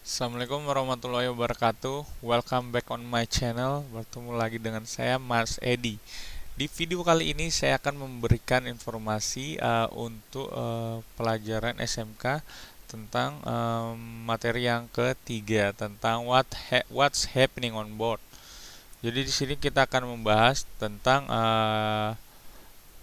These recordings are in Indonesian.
Assalamualaikum warahmatullahi wabarakatuh Welcome back on my channel Bertemu lagi dengan saya Mars Eddy. Di video kali ini saya akan memberikan informasi uh, Untuk uh, pelajaran SMK Tentang um, materi yang ketiga Tentang what ha what's happening on board Jadi di sini kita akan membahas tentang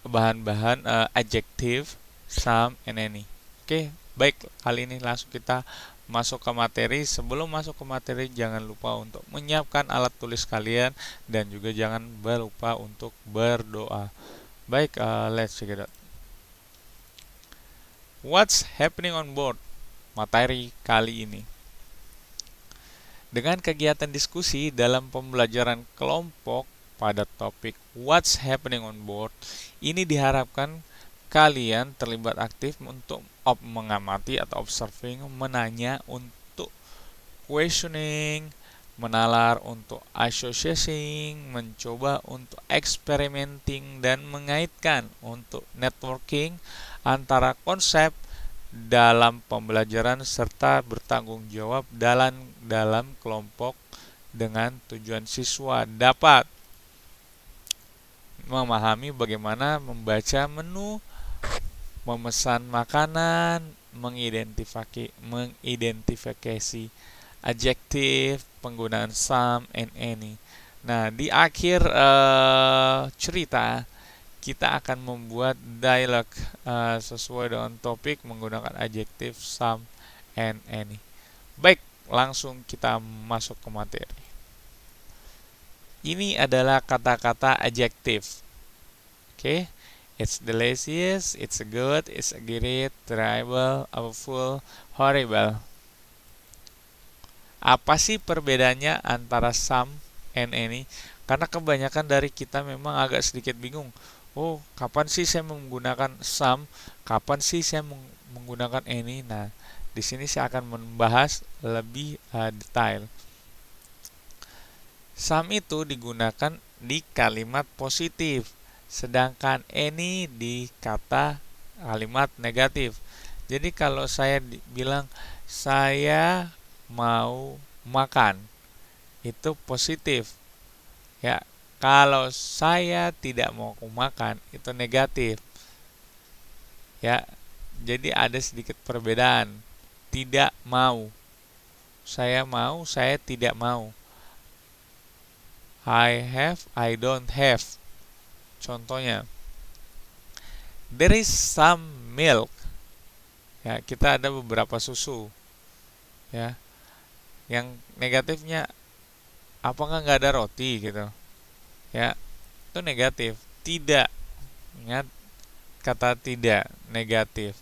Bahan-bahan uh, uh, adjektif Some and any Oke okay, baik kali ini langsung kita masuk ke materi. Sebelum masuk ke materi, jangan lupa untuk menyiapkan alat tulis kalian dan juga jangan lupa untuk berdoa. Baik, uh, let's check it out. What's happening on board? Materi kali ini. Dengan kegiatan diskusi dalam pembelajaran kelompok pada topik What's happening on board, ini diharapkan kalian terlibat aktif untuk op mengamati atau observing, menanya untuk questioning, menalar untuk associating, mencoba untuk experimenting dan mengaitkan untuk networking antara konsep dalam pembelajaran serta bertanggung jawab dalam dalam kelompok dengan tujuan siswa dapat memahami bagaimana membaca menu memesan makanan, mengidentifikasi, mengidentifikasi adjektif, penggunaan some and any. Nah, di akhir uh, cerita kita akan membuat dialog uh, sesuai dengan topik menggunakan adjektif some and any. Baik, langsung kita masuk ke materi. Ini adalah kata-kata adjektif. Oke. Okay? It's delicious, it's good, it's a great, terrible, awful, horrible. Apa sih perbedaannya antara some and any? Karena kebanyakan dari kita memang agak sedikit bingung. Oh, kapan sih saya menggunakan some? Kapan sih saya menggunakan any? Nah, di sini saya akan membahas lebih uh, detail. Some itu digunakan di kalimat positif. Sedangkan any di kata kalimat negatif. Jadi kalau saya bilang saya mau makan itu positif. Ya, kalau saya tidak mau makan itu negatif. Ya, jadi ada sedikit perbedaan. Tidak mau. Saya mau, saya tidak mau. I have, I don't have Contohnya, there is some milk. Ya, kita ada beberapa susu. Ya. Yang negatifnya apakah nggak ada roti gitu. Ya. Itu negatif. Tidak. Ingat kata tidak negatif.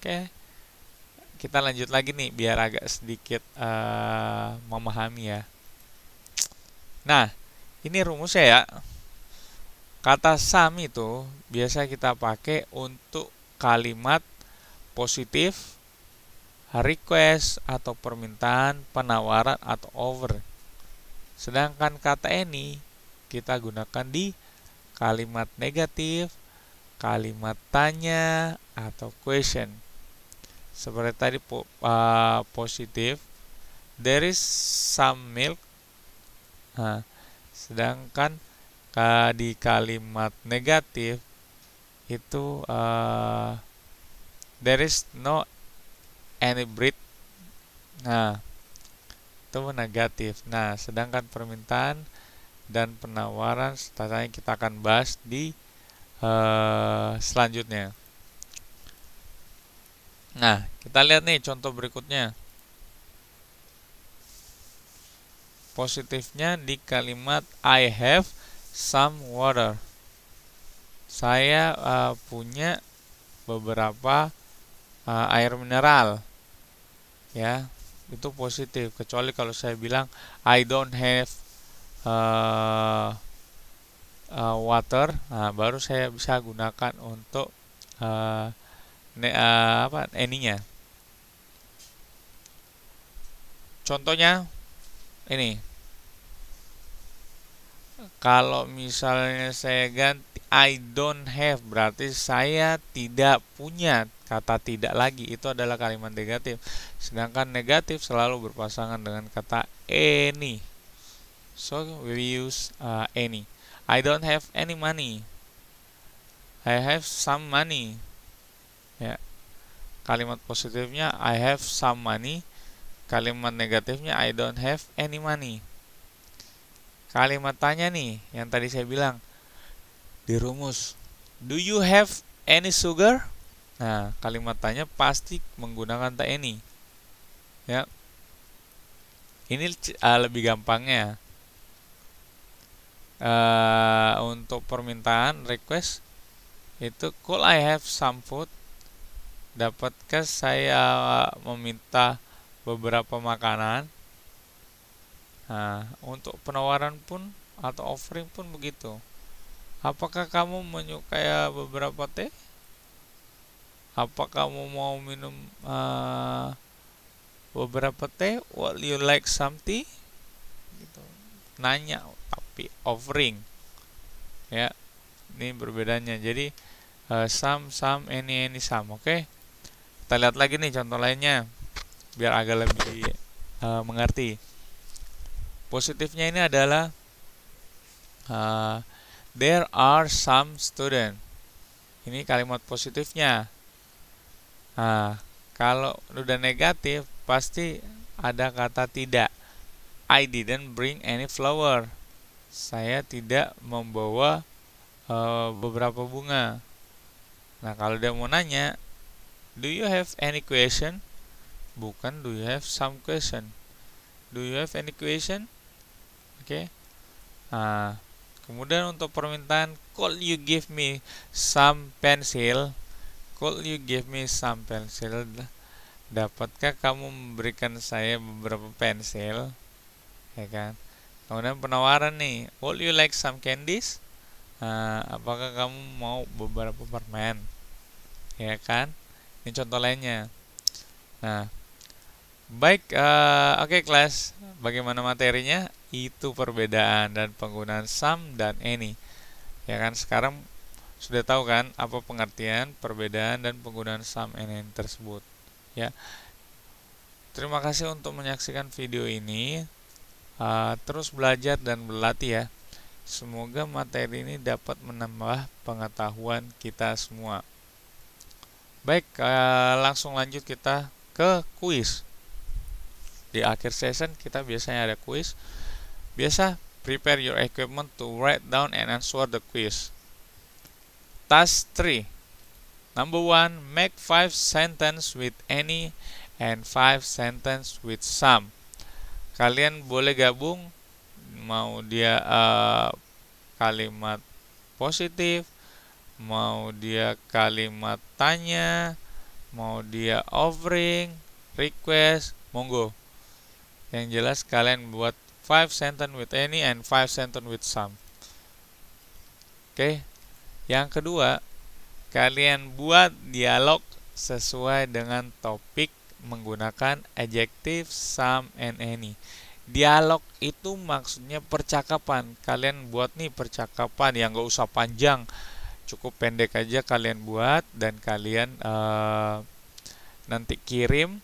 Oke. Kita lanjut lagi nih biar agak sedikit uh, memahami ya. Nah, ini rumusnya ya. Kata sam itu biasa kita pakai untuk kalimat positif, request atau permintaan, penawaran atau over. Sedangkan kata any kita gunakan di kalimat negatif, kalimat tanya atau question. Seperti tadi po, uh, positif, there is some milk. Nah, sedangkan di kalimat negatif itu uh, there is no any breed nah itu negatif nah sedangkan permintaan dan penawaran setelahnya kita akan bahas di uh, selanjutnya nah kita lihat nih contoh berikutnya positifnya di kalimat I have some water. Saya uh, punya beberapa uh, air mineral. Ya, itu positif. Kecuali kalau saya bilang I don't have uh, uh, water, nah, baru saya bisa gunakan untuk uh, ne, uh, apa eninya. Contohnya ini kalau misalnya saya ganti I don't have berarti saya tidak punya kata tidak lagi itu adalah kalimat negatif. Sedangkan negatif selalu berpasangan dengan kata any. So we use uh, any. I don't have any money. I have some money. Ya. Kalimat positifnya I have some money. Kalimat negatifnya I don't have any money kalimat tanya nih yang tadi saya bilang dirumus. do you have any sugar nah kalimat tanya pasti menggunakan tak any ya ini uh, lebih gampangnya uh, untuk permintaan request itu could I have some food dapatkah saya ah, meminta beberapa makanan Nah, untuk penawaran pun atau offering pun begitu. Apakah kamu menyukai eh, beberapa teh? Apa kamu mau minum uh, beberapa teh? What you like something? Gitu. Nanya tapi offering. Ya. Ini berbedanya. Jadi uh, some some any any some, oke? Okay? Kita lihat lagi nih contoh lainnya biar agak lebih uh, mengerti. Positifnya ini adalah uh, there are some student. Ini kalimat positifnya. Nah, kalau sudah negatif pasti ada kata tidak. I didn't bring any flower. Saya tidak membawa uh, beberapa bunga. Nah, kalau dia mau nanya, do you have any question? Bukan do you have some question. Do you have any question? Oke. Okay? Nah, kemudian untuk permintaan could you give me some pencil? Could you give me some pencil? Dapatkah kamu memberikan saya beberapa pensil? Ya kan? Kemudian penawaran nih, would you like some candies? Uh, apakah kamu mau beberapa permen? Ya kan? Ini contoh lainnya. Nah, baik, uh, oke okay, kelas, bagaimana materinya? itu perbedaan dan penggunaan some dan any ya kan sekarang sudah tahu kan apa pengertian perbedaan dan penggunaan some and any tersebut ya terima kasih untuk menyaksikan video ini uh, terus belajar dan berlatih ya semoga materi ini dapat menambah pengetahuan kita semua baik uh, langsung lanjut kita ke kuis di akhir season kita biasanya ada kuis Biasa, prepare your equipment to write down and answer the quiz. Task 3 Number 1, make 5 sentence with any and 5 sentence with some. Kalian boleh gabung mau dia uh, kalimat positif, mau dia kalimat tanya, mau dia offering, request, monggo. Yang jelas kalian buat 5 sentence with any and 5 sentence with some. Oke. Okay. Yang kedua, kalian buat dialog sesuai dengan topik menggunakan adjective, some, and any. Dialog itu maksudnya percakapan. Kalian buat nih percakapan yang gak usah panjang, cukup pendek aja kalian buat dan kalian uh, nanti kirim.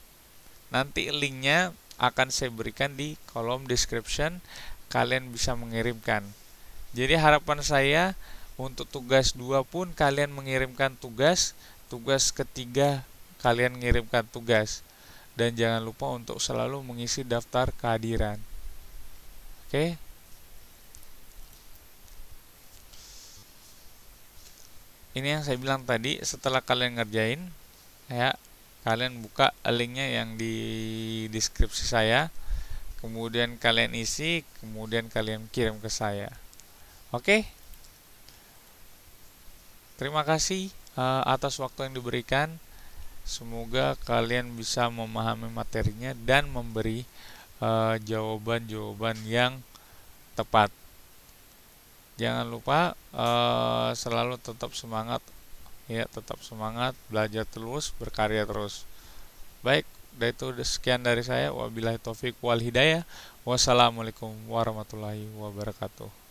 Nanti linknya akan saya berikan di kolom description kalian bisa mengirimkan jadi harapan saya untuk tugas 2 pun kalian mengirimkan tugas tugas ketiga kalian mengirimkan tugas dan jangan lupa untuk selalu mengisi daftar kehadiran oke okay? ini yang saya bilang tadi setelah kalian ngerjain ya kalian buka linknya yang di deskripsi saya kemudian kalian isi kemudian kalian kirim ke saya oke okay? terima kasih uh, atas waktu yang diberikan semoga kalian bisa memahami materinya dan memberi eh, jawaban-jawaban uh, yang tepat jangan lupa uh, selalu tetap semangat ya tetap semangat belajar terus berkarya terus baik dari itu sekian dari saya wabillahi taufik wal hidayah wassalamualaikum warahmatullahi wabarakatuh